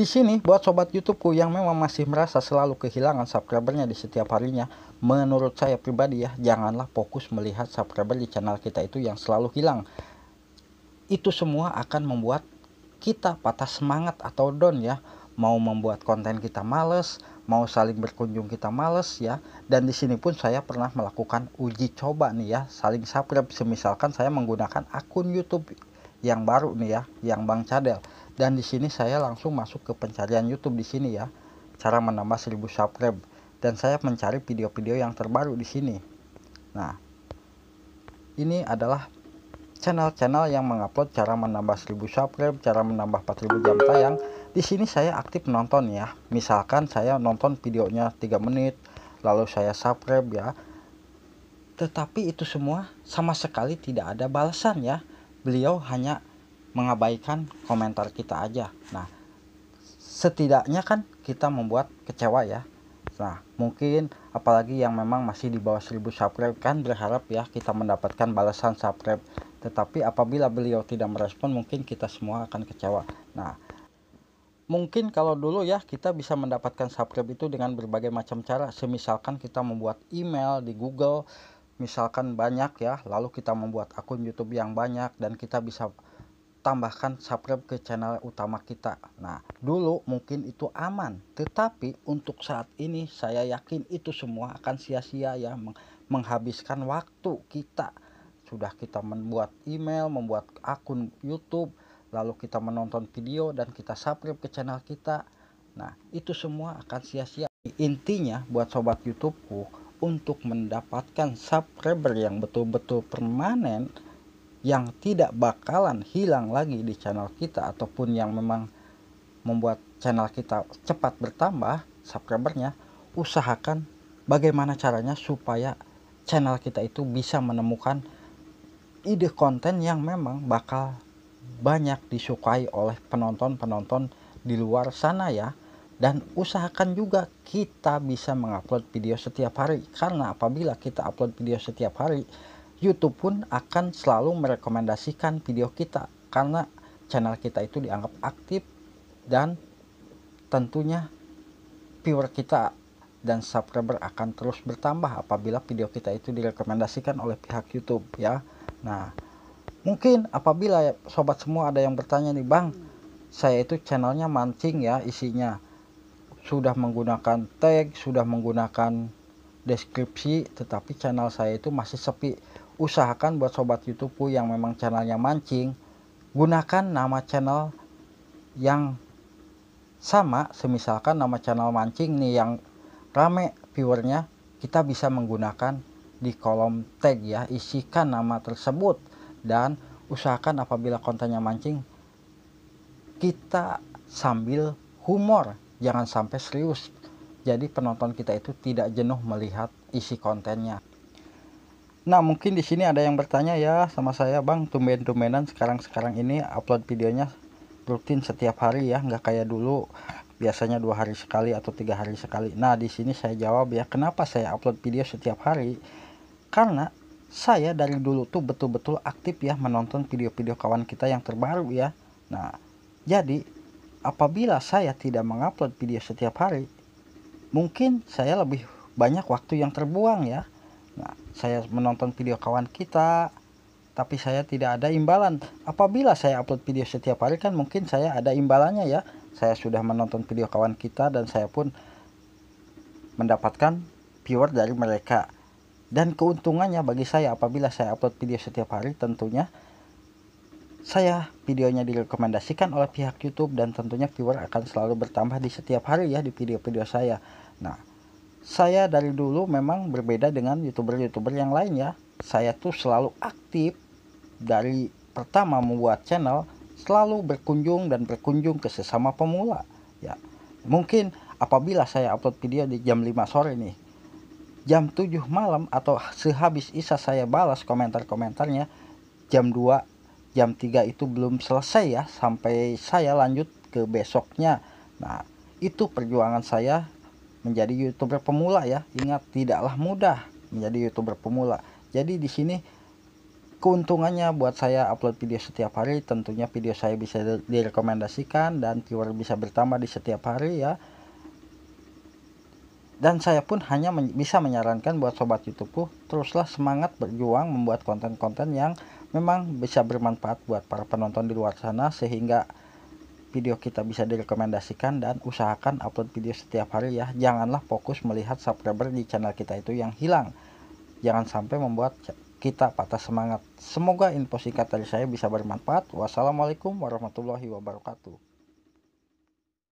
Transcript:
Di sini, buat sobat YouTubeku yang memang masih merasa selalu kehilangan subscribernya di setiap harinya, menurut saya pribadi ya, janganlah fokus melihat subscriber di channel kita itu yang selalu hilang. Itu semua akan membuat kita patah semangat atau down ya. Mau membuat konten kita males, mau saling berkunjung kita males ya. Dan di sini pun saya pernah melakukan uji coba nih ya, saling subscribe. Misalkan saya menggunakan akun YouTube yang baru nih ya, yang Bang Cadel dan di sini saya langsung masuk ke pencarian YouTube di sini ya cara menambah 1000 subscribe dan saya mencari video-video yang terbaru di sini nah ini adalah channel-channel yang mengupload cara menambah 1000 subscribe cara menambah 4000 jam tayang di sini saya aktif nonton ya misalkan saya nonton videonya 3 menit lalu saya subscribe ya tetapi itu semua sama sekali tidak ada balasan ya beliau hanya mengabaikan komentar kita aja. Nah, setidaknya kan kita membuat kecewa ya. Nah, mungkin apalagi yang memang masih di bawah 1000 subscribe kan berharap ya kita mendapatkan balasan subscribe. Tetapi apabila beliau tidak merespon mungkin kita semua akan kecewa. Nah, mungkin kalau dulu ya kita bisa mendapatkan subscribe itu dengan berbagai macam cara. Semisalkan kita membuat email di Google misalkan banyak ya, lalu kita membuat akun YouTube yang banyak dan kita bisa tambahkan subscribe ke channel utama kita. Nah, dulu mungkin itu aman, tetapi untuk saat ini saya yakin itu semua akan sia-sia ya menghabiskan waktu kita. Sudah kita membuat email, membuat akun YouTube, lalu kita menonton video dan kita subscribe ke channel kita. Nah, itu semua akan sia-sia. Intinya buat sobat YouTube untuk mendapatkan subscriber yang betul-betul permanen yang tidak bakalan hilang lagi di channel kita ataupun yang memang membuat channel kita cepat bertambah subscribernya usahakan bagaimana caranya supaya channel kita itu bisa menemukan ide konten yang memang bakal banyak disukai oleh penonton-penonton di luar sana ya dan usahakan juga kita bisa mengupload video setiap hari karena apabila kita upload video setiap hari YouTube pun akan selalu merekomendasikan video kita karena channel kita itu dianggap aktif dan tentunya viewer kita dan subscriber akan terus bertambah apabila video kita itu direkomendasikan oleh pihak YouTube ya. Nah, mungkin apabila sobat semua ada yang bertanya nih, Bang, saya itu channelnya mancing ya isinya. Sudah menggunakan tag, sudah menggunakan deskripsi, tetapi channel saya itu masih sepi usahakan buat sobat YouTubeku yang memang channelnya mancing, gunakan nama channel yang sama, semisalkan nama channel mancing nih yang rame viewernya, kita bisa menggunakan di kolom tag ya, isikan nama tersebut dan usahakan apabila kontennya mancing kita sambil humor, jangan sampai serius. Jadi penonton kita itu tidak jenuh melihat isi kontennya. Nah mungkin di sini ada yang bertanya ya sama saya bang tumben-tumbenan sekarang-sekarang ini upload videonya rutin setiap hari ya nggak kayak dulu biasanya dua hari sekali atau tiga hari sekali. Nah di sini saya jawab ya kenapa saya upload video setiap hari karena saya dari dulu tuh betul-betul aktif ya menonton video-video kawan kita yang terbaru ya. Nah, jadi apabila saya tidak mengupload video setiap hari, mungkin saya lebih banyak waktu yang terbuang ya. Nah, saya menonton video kawan kita, tapi saya tidak ada imbalan. Apabila saya upload video setiap hari kan mungkin saya ada imbalannya ya. Saya sudah menonton video kawan kita dan saya pun mendapatkan viewer dari mereka. Dan keuntungannya bagi saya apabila saya upload video setiap hari tentunya saya videonya direkomendasikan oleh pihak YouTube dan tentunya viewer akan selalu bertambah di setiap hari ya di video-video saya. Nah, saya dari dulu memang berbeda dengan youtuber-youtuber yang lain ya. Saya tuh selalu aktif dari pertama membuat channel, selalu berkunjung dan berkunjung ke sesama pemula. Ya, mungkin apabila saya upload video di jam 5 sore nih, jam 7 malam atau sehabis isa saya balas komentar-komentarnya jam 2, jam 3 itu belum selesai ya sampai saya lanjut ke besoknya. Nah, itu perjuangan saya menjadi youtuber pemula ya ingat tidaklah mudah menjadi youtuber pemula jadi di sini keuntungannya buat saya upload video setiap hari tentunya video saya bisa direkomendasikan dan viewer bisa bertambah di setiap hari ya dan saya pun hanya men bisa menyarankan buat sobat youtubeku teruslah semangat berjuang membuat konten-konten yang memang bisa bermanfaat buat para penonton di luar sana sehingga video kita bisa direkomendasikan dan usahakan upload video setiap hari ya. Janganlah fokus melihat subscriber di channel kita itu yang hilang. Jangan sampai membuat kita patah semangat. Semoga info singkat dari saya bisa bermanfaat. Wassalamualaikum warahmatullahi wabarakatuh.